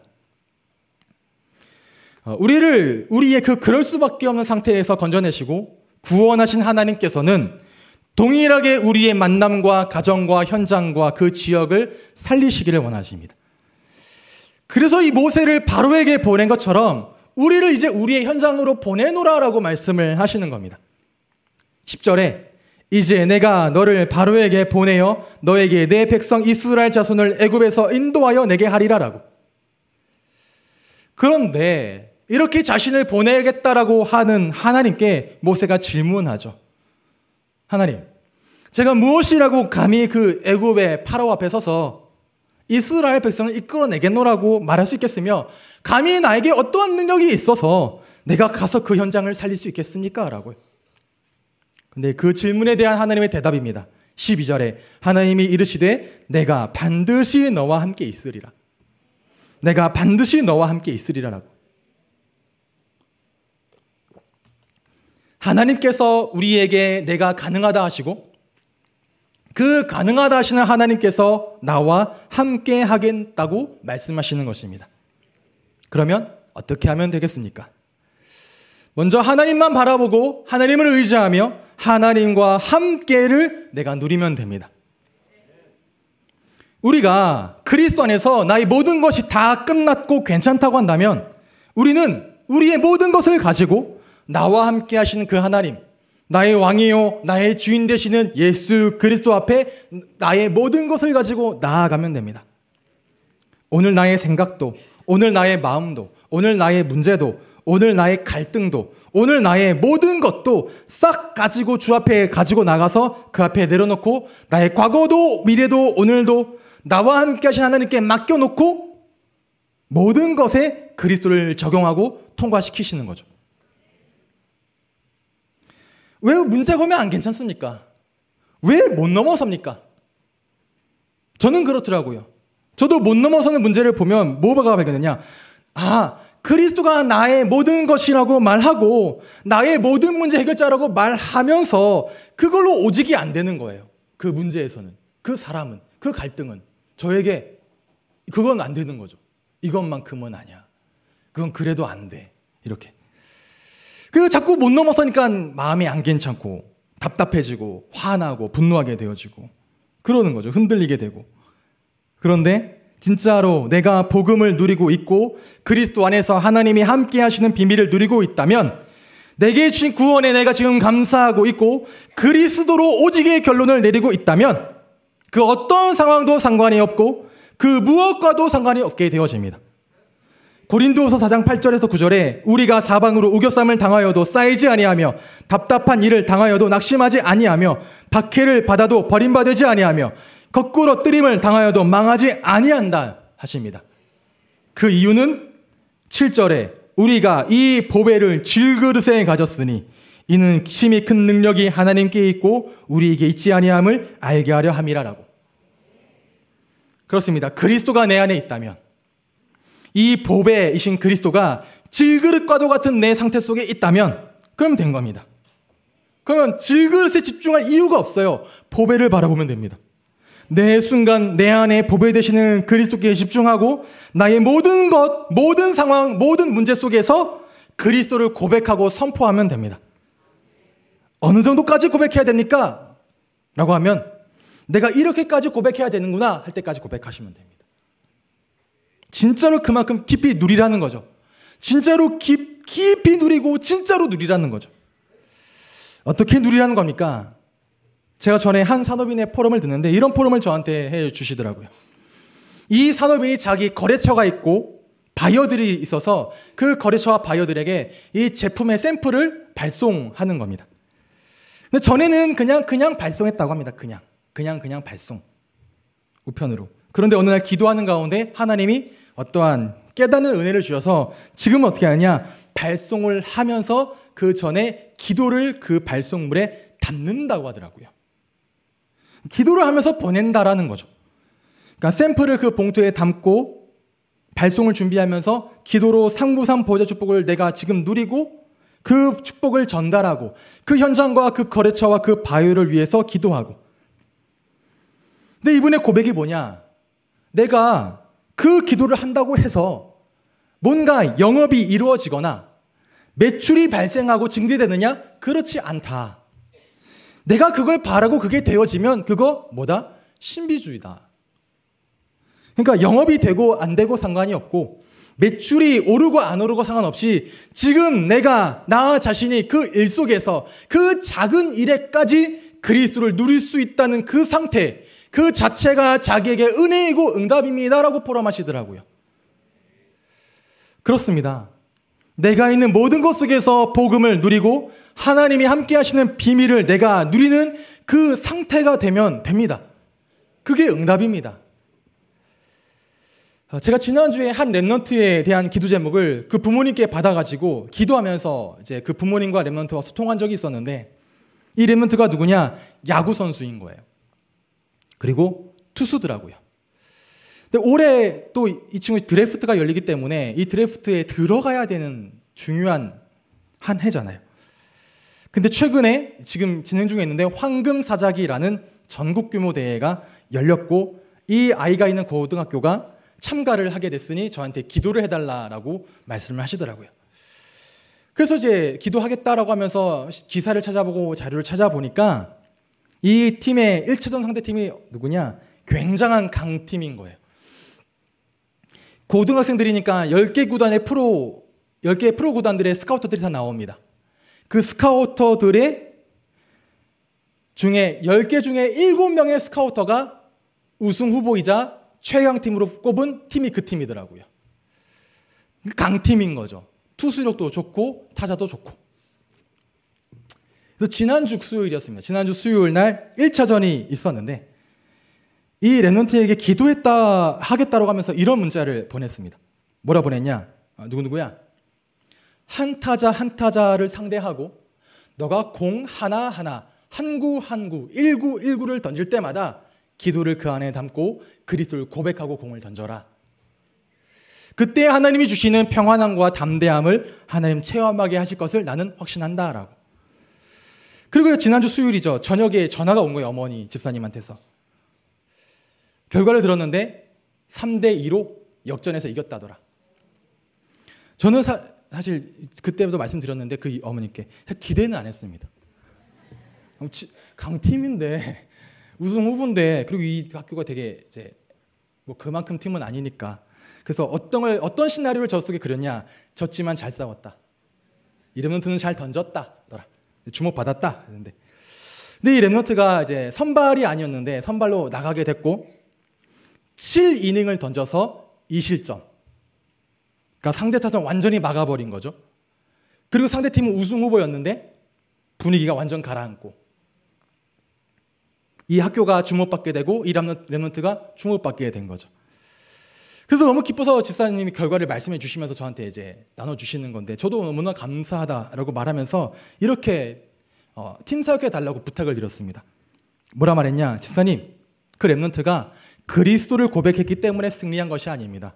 어, 우리를 우리의 그 그럴 수밖에 없는 상태에서 건져내시고 구원하신 하나님께서는 동일하게 우리의 만남과 가정과 현장과 그 지역을 살리시기를 원하십니다. 그래서 이 모세를 바로에게 보낸 것처럼 우리를 이제 우리의 현장으로 보내노라라고 말씀을 하시는 겁니다. 10절에 이제 내가 너를 바로에게 보내어 너에게 내 백성 이스라엘 자손을 애굽에서 인도하여 내게 하리라라고. 그런데 이렇게 자신을 보내겠다라고 하는 하나님께 모세가 질문하죠. 하나님, 제가 무엇이라고 감히 그 애굽의 파로 앞에 서서 이스라엘 백성을 이끌어내겠노라고 말할 수 있겠으며 감히 나에게 어떠한 능력이 있어서 내가 가서 그 현장을 살릴 수 있겠습니까? 라고요. 근데 그 질문에 대한 하나님의 대답입니다. 12절에 하나님이 이르시되 내가 반드시 너와 함께 있으리라. 내가 반드시 너와 함께 있으리라라고. 하나님께서 우리에게 내가 가능하다 하시고 그 가능하다 하시는 하나님께서 나와 함께 하겠다고 말씀하시는 것입니다. 그러면 어떻게 하면 되겠습니까? 먼저 하나님만 바라보고 하나님을 의지하며 하나님과 함께를 내가 누리면 됩니다. 우리가 그리스도 안에서 나의 모든 것이 다 끝났고 괜찮다고 한다면 우리는 우리의 모든 것을 가지고 나와 함께 하시는 그 하나님, 나의 왕이요, 나의 주인 되시는 예수 그리스도 앞에 나의 모든 것을 가지고 나아가면 됩니다. 오늘 나의 생각도, 오늘 나의 마음도, 오늘 나의 문제도, 오늘 나의 갈등도, 오늘 나의 모든 것도 싹 가지고 주 앞에 가지고 나가서 그 앞에 내려놓고 나의 과거도 미래도 오늘도 나와 함께 하신 하나님께 맡겨놓고 모든 것에 그리스도를 적용하고 통과시키시는 거죠. 왜 문제 보면 안 괜찮습니까? 왜 못 넘어섭니까? 저는 그렇더라고요. 저도 못 넘어서는 문제를 보면 뭐가 발견되냐? 아, 그리스도가 나의 모든 것이라고 말하고 나의 모든 문제 해결자라고 말하면서 그걸로 오직이 안 되는 거예요. 그 문제에서는 그 사람은 그 갈등은 저에게 그건 안 되는 거죠. 이것만큼은 아니야. 그건 그래도 안 돼. 이렇게. 그 자꾸 못 넘어서니까 마음이 안 괜찮고 답답해지고 화나고 분노하게 되어지고 그러는 거죠. 흔들리게 되고. 그런데 진짜로 내가 복음을 누리고 있고 그리스도 안에서 하나님이 함께 하시는 비밀을 누리고 있다면 내게 주신 구원에 내가 지금 감사하고 있고 그리스도로 오직의 결론을 내리고 있다면 그 어떤 상황도 상관이 없고 그 무엇과도 상관이 없게 되어집니다. 고린도후서 4장 8절에서 9절에 우리가 사방으로 우겨쌈을 당하여도 쌓이지 아니하며 답답한 일을 당하여도 낙심하지 아니하며 박해를 받아도 버림받지 아니하며 거꾸로 뜨림을 당하여도 망하지 아니한다 하십니다. 그 이유는 7절에 우리가 이 보배를 질그릇에 가졌으니 이는 심히 큰 능력이 하나님께 있고 우리에게 있지 아니함을 알게 하려 함이라라고. 그렇습니다. 그리스도가 내 안에 있다면 이 보배이신 그리스도가 질그릇과도 같은 내 상태 속에 있다면 그럼 된 겁니다. 그러면 질그릇에 집중할 이유가 없어요. 보배를 바라보면 됩니다. 내 순간 내 안에 보배 되시는 그리스도께 집중하고 나의 모든 것, 모든 상황, 모든 문제 속에서 그리스도를 고백하고 선포하면 됩니다. 어느 정도까지 고백해야 됩니까? 라고 하면 내가 이렇게까지 고백해야 되는구나 할 때까지 고백하시면 됩니다. 진짜로 그만큼 깊이 누리라는 거죠. 진짜로 깊, 깊이 누리고 진짜로 누리라는 거죠. 어떻게 누리라는 겁니까? 제가 전에 한 산업인의 포럼을 듣는데 이런 포럼을 저한테 해 주시더라고요. 이 산업인이 자기 거래처가 있고 바이어들이 있어서 그 거래처와 바이어들에게 이 제품의 샘플을 발송하는 겁니다. 근데 전에는 그냥 그냥 발송했다고 합니다. 그냥 그냥 그냥 발송 우편으로. 그런데 어느 날 기도하는 가운데 하나님이 어떠한 깨닫는 은혜를 주셔서 지금 어떻게 하냐? 발송을 하면서 그 전에 기도를 그 발송물에 담는다고 하더라고요. 기도를 하면서 보낸다라는 거죠. 그러니까 샘플을 그 봉투에 담고 발송을 준비하면서 기도로 상부상 보좌 축복을 내가 지금 누리고 그 축복을 전달하고 그 현장과 그 거래처와 그바위를 위해서 기도하고. 근데 이분의 고백이 뭐냐? 내가 그 기도를 한다고 해서 뭔가 영업이 이루어지거나 매출이 발생하고 증대되느냐? 그렇지 않다. 내가 그걸 바라고 그게 되어지면 그거 뭐다? 신비주의다. 그러니까 영업이 되고 안 되고 상관이 없고 매출이 오르고 안 오르고 상관없이 지금 내가 나 자신이 그 일 속에서 그 작은 일에까지 그리스도를 누릴 수 있다는 그 상태 그 자체가 자기에게 은혜이고 응답입니다라고 포럼하시더라고요. 그렇습니다. 내가 있는 모든 것 속에서 복음을 누리고 하나님이 함께 하시는 비밀을 내가 누리는 그 상태가 되면 됩니다. 그게 응답입니다. 어, 제가 지난주에 한 랩런트에 대한 기도 제목을 그 부모님께 받아가지고 기도하면서 이제 그 부모님과 랩런트와 소통한 적이 있었는데 이 랩런트가 누구냐? 야구선수인 거예요. 그리고 투수더라고요. 근데 올해 또 이 친구 드래프트가 열리기 때문에 이 드래프트에 들어가야 되는 중요한 한 해잖아요. 근데 최근에 지금 진행 중에 있는데 황금 사자기라는 전국 규모 대회가 열렸고 이 아이가 있는 고등학교가 참가를 하게 됐으니 저한테 기도를 해달라라고 말씀을 하시더라고요. 그래서 이제 기도하겠다라고 하면서 기사를 찾아보고 자료를 찾아보니까 이 팀의 1차전 상대팀이 누구냐? 굉장한 강팀인 거예요. 고등학생들이니까 10개 구단의 프로 10개 프로 구단들의 스카우터들이 다 나옵니다. 그 스카우터들의 중에 10개 중에 7명의 스카우터가 우승 후보이자 최강팀으로 꼽은 팀이 그 팀이더라고요. 강팀인 거죠. 투수력도 좋고 타자도 좋고. 그 지난주 수요일이었습니다. 지난주 수요일 날 1차전이 있었는데 이 랩런트에게 기도했다 하겠다고 하면서 이런 문자를 보냈습니다. 뭐라 보냈냐? 아, 누구누구야? 한 타자 한 타자를 상대하고 너가 공 하나하나 한구 한구 일구 일구를 던질 때마다 기도를 그 안에 담고 그리스도를 고백하고 공을 던져라. 그때 하나님이 주시는 평안함과 담대함을 하나님 체험하게 하실 것을 나는 확신한다라고. 그리고 지난주 수요일이죠. 저녁에 전화가 온 거예요. 어머니 집사님한테서. 결과를 들었는데 3 대 2로 역전해서 이겼다더라. 저는 사, 실 그때부터 말씀드렸는데 그 어머님께 기대는 안 했습니다. 어, 강팀인데 우승 후보인데 그리고 이 학교가 되게 이제 뭐 그만큼 팀은 아니니까 그래서 어떤 걸 어떤 시나리오를 저 속에 그렸냐 졌지만 잘 싸웠다 이름은 드는 잘 던졌다더라 주목받았다. 했는데. 근데 이레노트가 이제 선발이 아니었는데 선발로 나가게 됐고 7이닝을 던져서 2실점. 그러니까 상대 차선 완전히 막아버린 거죠. 그리고 상대 팀은 우승 후보였는데 분위기가 완전 가라앉고 이 학교가 주목받게 되고 이레런트가 주목받게 된 거죠. 그래서 너무 기뻐서 집사님이 결과를 말씀해 주시면서 저한테 이제 나눠 주시는 건데 저도 너무나 감사하다라고 말하면서 이렇게 어, 팀 사역해 달라고 부탁을 드렸습니다. 뭐라 말했냐? 집사님, 그 랩런트가 그리스도를 고백했기 때문에 승리한 것이 아닙니다.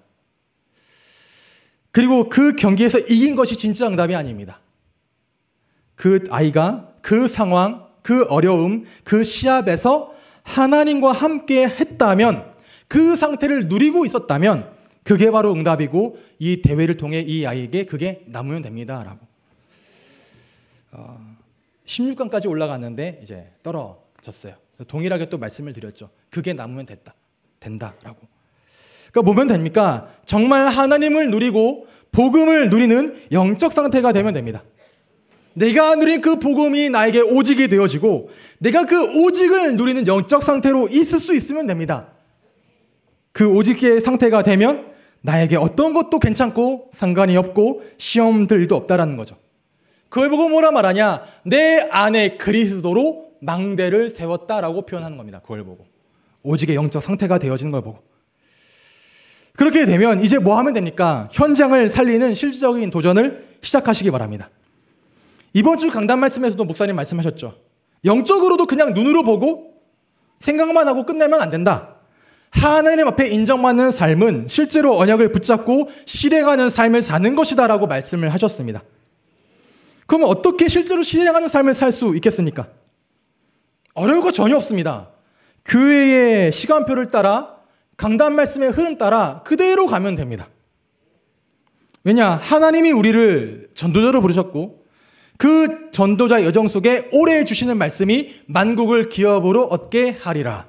그리고 그 경기에서 이긴 것이 진짜 응답이 아닙니다. 그 아이가 그 상황, 그 어려움, 그 시합에서 하나님과 함께 했다면 그 상태를 누리고 있었다면 그게 바로 응답이고 이 대회를 통해 이 아이에게 그게 남으면 됩니다라고. 어, 16강까지 올라갔는데 이제 떨어졌어요. 동일하게 또 말씀을 드렸죠. 그게 남으면 됐다. 된다라고. 그러니까 뭐면 됩니까? 정말 하나님을 누리고 복음을 누리는 영적 상태가 되면 됩니다. 내가 누린 그 복음이 나에게 오직이 되어지고 내가 그 오직을 누리는 영적 상태로 있을 수 있으면 됩니다. 그 오직의 상태가 되면 나에게 어떤 것도 괜찮고 상관이 없고 시험들 도 없다라는 거죠. 그걸 보고 뭐라 말하냐? 내 안에 그리스도로 망대를 세웠다라고 표현하는 겁니다. 그걸 보고. 오직의 영적 상태가 되어지는 걸 보고. 그렇게 되면 이제 뭐 하면 됩니까? 현장을 살리는 실질적인 도전을 시작하시기 바랍니다. 이번 주 강단 말씀에서도 목사님 말씀하셨죠. 영적으로도 그냥 눈으로 보고 생각만 하고 끝내면 안 된다. 하나님 앞에 인정받는 삶은 실제로 언약을 붙잡고 실행하는 삶을 사는 것이다라고 말씀을 하셨습니다. 그러면 어떻게 실제로 실행하는 삶을 살 수 있겠습니까? 어려울 거 전혀 없습니다. 교회의 시간표를 따라 강단 말씀의 흐름 따라 그대로 가면 됩니다. 왜냐? 하나님이 우리를 전도자로 부르셨고 그 전도자 여정 속에 오래 주시는 말씀이 만국을 기업으로 얻게 하리라.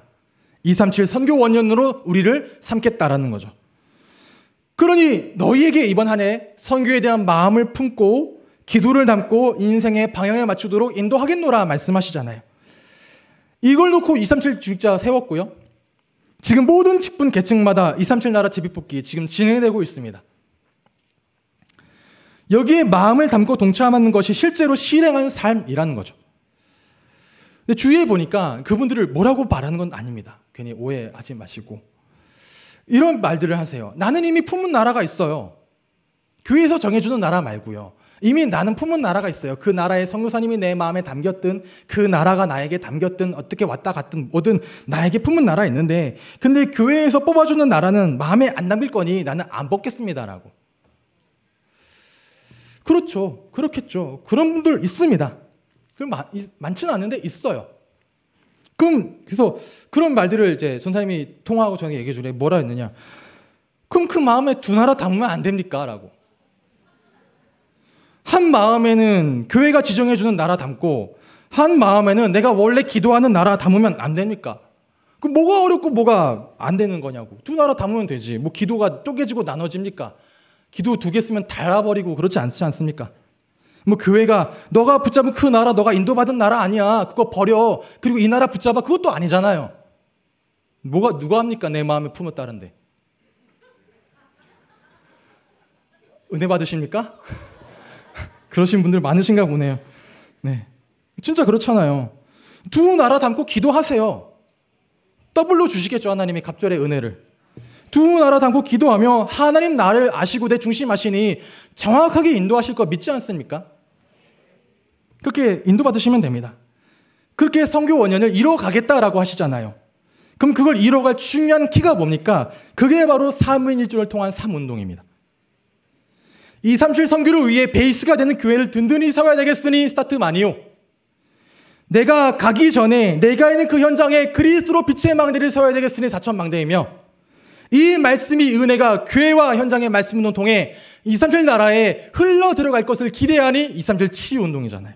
237 선교 원년으로 우리를 삼겠다라는 거죠. 그러니 너희에게 이번 한 해 선교에 대한 마음을 품고 기도를 담고 인생의 방향에 맞추도록 인도하겠노라 말씀하시잖아요. 이걸 놓고 237 주직자 세웠고요. 지금 모든 직분 계층마다 237 나라 집입뽑기 지금 진행되고 있습니다. 여기에 마음을 담고 동참하는 것이 실제로 실행하 삶이라는 거죠. 근데 주위에 보니까 그분들을 뭐라고 말하는 건 아닙니다. 괜히 오해하지 마시고 이런 말들을 하세요. 나는 이미 품은 나라가 있어요. 교회에서 정해주는 나라 말고요. 이미 나는 품은 나라가 있어요. 그 나라의 성교사님이 내 마음에 담겼든 그 나라가 나에게 담겼든 어떻게 왔다 갔든 뭐든 나에게 품은 나라 있는데 근데 교회에서 뽑아주는 나라는 마음에 안 담길 거니 나는 안 뽑겠습니다라고. 그렇죠. 그렇겠죠. 그런 분들 있습니다. 많, 그 많지는 않은데 있어요. 그럼 그래서 그런 말들을 이제 전사님이 통화하고 저에게 얘기해 주래 뭐라 했느냐? 그럼 그 마음에 두 나라 담으면 안 됩니까?라고. 한 마음에는 교회가 지정해 주는 나라 담고 한 마음에는 내가 원래 기도하는 나라 담으면 안 됩니까? 그 뭐가 어렵고 뭐가 안 되는 거냐고. 두 나라 담으면 되지. 뭐 기도가 쪼개지고 나눠집니까? 기도 두 개 쓰면 달아버리고 그렇지 않지 않습니까? 뭐 교회가 너가 붙잡은 그 나라 너가 인도받은 나라 아니야. 그거 버려. 그리고 이 나라 붙잡아. 그것도 아니잖아요. 뭐가 누가 합니까? 내 마음에 품었다는데. 은혜 받으십니까? 그러신 분들 많으신가 보네요. 네. 진짜 그렇잖아요. 두 나라 담고 기도하세요. 더블로 주시겠죠. 하나님이 갑절의 은혜를. 두 나라 담고 기도하며 하나님 나를 아시고 내 중심 하시니 정확하게 인도하실 거 믿지 않습니까? 그렇게 인도받으시면 됩니다. 그렇게 성교 원년을 이뤄가겠다라고 하시잖아요. 그럼 그걸 이뤄갈 중요한 키가 뭡니까? 그게 바로 삼인일조를 통한 삼운동입니다. 이 삼실 성교를 위해 베이스가 되는 교회를 든든히 세워야 되겠으니 스타트 많이요. 내가 가기 전에 내가 있는 그 현장에 그리스도로 빛의 망대를 세워야 되겠으니 사천 망대이며 이 말씀이 은혜가 교회와 현장의 말씀 운동 통해 237 나라에 흘러 들어갈 것을 기대하니 237 치유 운동이잖아요.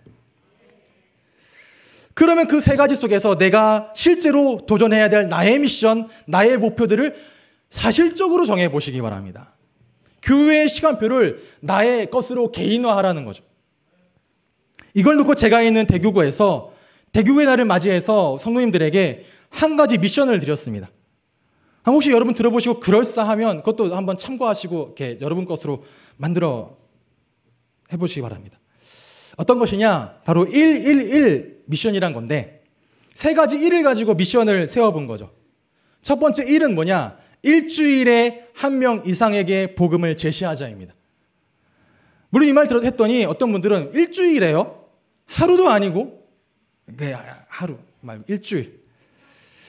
그러면 그 세 가지 속에서 내가 실제로 도전해야 될 나의 미션, 나의 목표들을 사실적으로 정해 보시기 바랍니다. 교회의 시간표를 나의 것으로 개인화하라는 거죠. 이걸 놓고 제가 있는 대교구에서 대교회 날을 맞이해서 성도님들에게 한 가지 미션을 드렸습니다. 혹시 여러분 들어보시고 그럴싸하면 그것도 한번 참고하시고 이렇게 여러분 것으로 만들어 해보시기 바랍니다. 어떤 것이냐? 바로 111 미션이란 건데 세 가지 1을 가지고 미션을 세워본 거죠. 첫 번째 1은 뭐냐? 일주일에 한 명 이상에게 복음을 제시하자입니다. 물론 이 말들었 했더니 어떤 분들은 일주일에요? 하루도 아니고 네, 하루 말 일주일.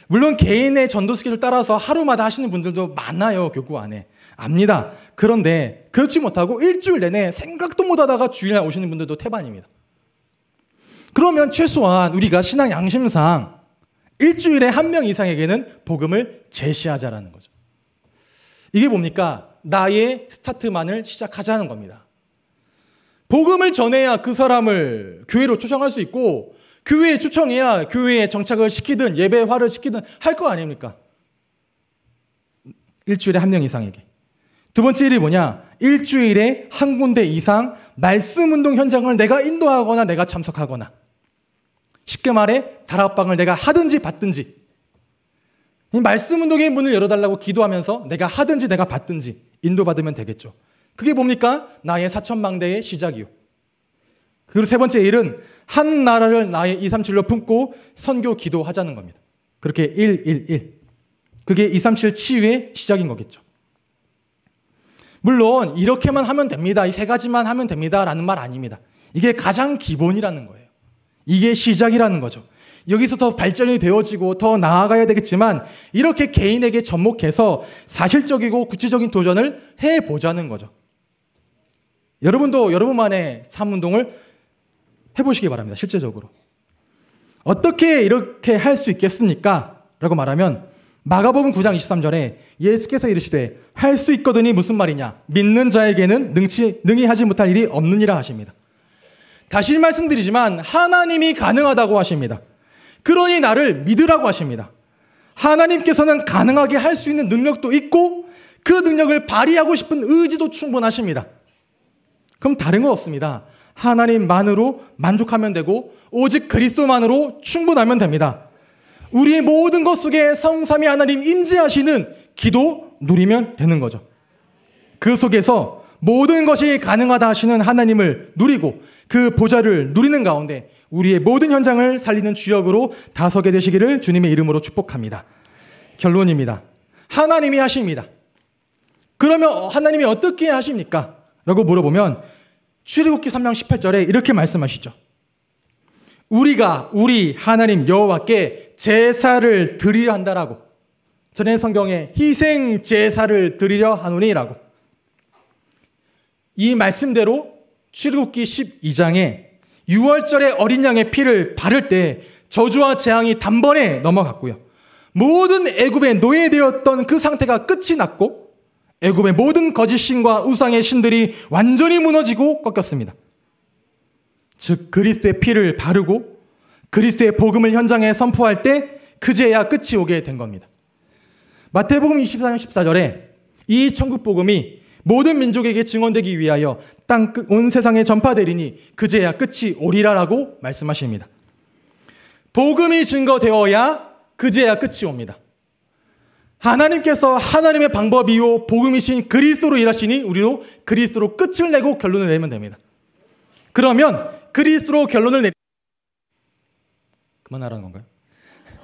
물론 개인의 전도 스케줄 따라서 하루마다 하시는 분들도 많아요 교구 안에. 압니다. 그런데 그렇지 못하고 일주일 내내 생각도 못하다가 주일날 오시는 분들도 태반입니다. 그러면 최소한 우리가 신앙 양심상 일주일에 한 명 이상에게는 복음을 제시하자라는 거죠. 이게 뭡니까? 나의 스타트만을 시작하자는 겁니다. 복음을 전해야 그 사람을 교회로 초청할 수 있고 교회에 초청해야 교회에 정착을 시키든 예배화를 시키든 할 거 아닙니까? 일주일에 한 명 이상에게. 두 번째 일이 뭐냐? 일주일에 한 군데 이상 말씀 운동 현장을 내가 인도하거나 내가 참석하거나 쉽게 말해 다락방을 내가 하든지 받든지 말씀 운동의 문을 열어달라고 기도하면서 내가 하든지 내가 받든지 인도받으면 되겠죠. 그게 뭡니까? 나의 사천망대의 시작이요. 그리고 세 번째 일은 한 나라를 나의 2, 3, 7로 품고 선교 기도하자는 겁니다. 그렇게 1, 1, 1. 그게 2, 3, 7 치유의 시작인 거겠죠. 물론 이렇게만 하면 됩니다. 이 세 가지만 하면 됩니다라는 말 아닙니다. 이게 가장 기본이라는 거예요. 이게 시작이라는 거죠. 여기서 더 발전이 되어지고 더 나아가야 되겠지만 이렇게 개인에게 접목해서 사실적이고 구체적인 도전을 해 보자는 거죠. 여러분도 여러분만의 삶 운동을 해 보시기 바랍니다. 실제적으로. 어떻게 이렇게 할 수 있겠습니까? 라고 말하면 마가복음 9장 23절에 예수께서 이르시되 할 수 있거든이 무슨 말이냐 믿는 자에게는 능치 능히 하지 못할 일이 없느니라 하십니다. 다시 말씀드리지만 하나님이 가능하다고 하십니다. 그러니 나를 믿으라고 하십니다. 하나님께서는 가능하게 할 수 있는 능력도 있고 그 능력을 발휘하고 싶은 의지도 충분하십니다. 그럼 다른 거 없습니다. 하나님만으로 만족하면 되고 오직 그리스도만으로 충분하면 됩니다. 우리의 모든 것 속에 성삼이 하나님 임재하시는 기도 누리면 되는 거죠. 그 속에서 모든 것이 가능하다 하시는 하나님을 누리고 그 보좌를 누리는 가운데 우리의 모든 현장을 살리는 주역으로 다서게 되시기를 주님의 이름으로 축복합니다. 결론입니다. 하나님이 하십니다. 그러면 하나님이 어떻게 하십니까? 라고 물어보면 출애굽기 3장 18절에 이렇게 말씀하시죠. 우리가 우리 하나님 여호와께 제사를 드리려 한다라고. 전해 성경에 희생 제사를 드리려 하노니라고. 이 말씀대로 출애기 12장에 6월절에 어린 양의 피를 바를 때 저주와 재앙이 단번에 넘어갔고요. 모든 애굽에 노예되었던 그 상태가 끝이 났고 애굽의 모든 거짓 신과 우상의 신들이 완전히 무너지고 꺾였습니다. 즉 그리스도의 피를 바르고 그리스도의 복음을 현장에 선포할 때 그제야 끝이 오게 된 겁니다. 마태복음 24장 14절에 이 천국 복음이 모든 민족에게 증언되기 위하여 땅온 세상에 전파되리니 그제야 끝이 오리라라고 말씀하십니다. 복음이 증거되어야 그제야 끝이 옵니다. 하나님께서 하나님의 방법이요 복음이신 그리스도로 일하시니 우리도 그리스도로 끝을 내고 결론을 내면 됩니다. 그러면 그리스도로 결론을 내 그만하라는 건가요?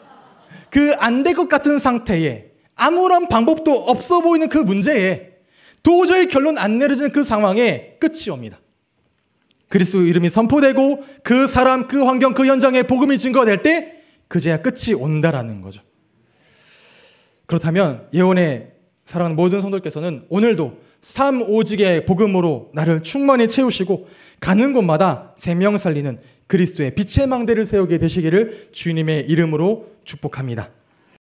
그 안 될 것 같은 상태에 아무런 방법도 없어 보이는 그 문제에 도저히 결론 안 내려지는 그 상황에 끝이 옵니다. 그리스도 이름이 선포되고 그 사람, 그 환경, 그 현장에 복음이 증거될 때 그제야 끝이 온다라는 거죠. 그렇다면 예언의 사랑하는 모든 성도께서는 오늘도 삼오직의 복음으로 나를 충만히 채우시고 가는 곳마다 생명 살리는 그리스도의 빛의 망대를 세우게 되시기를 주님의 이름으로 축복합니다.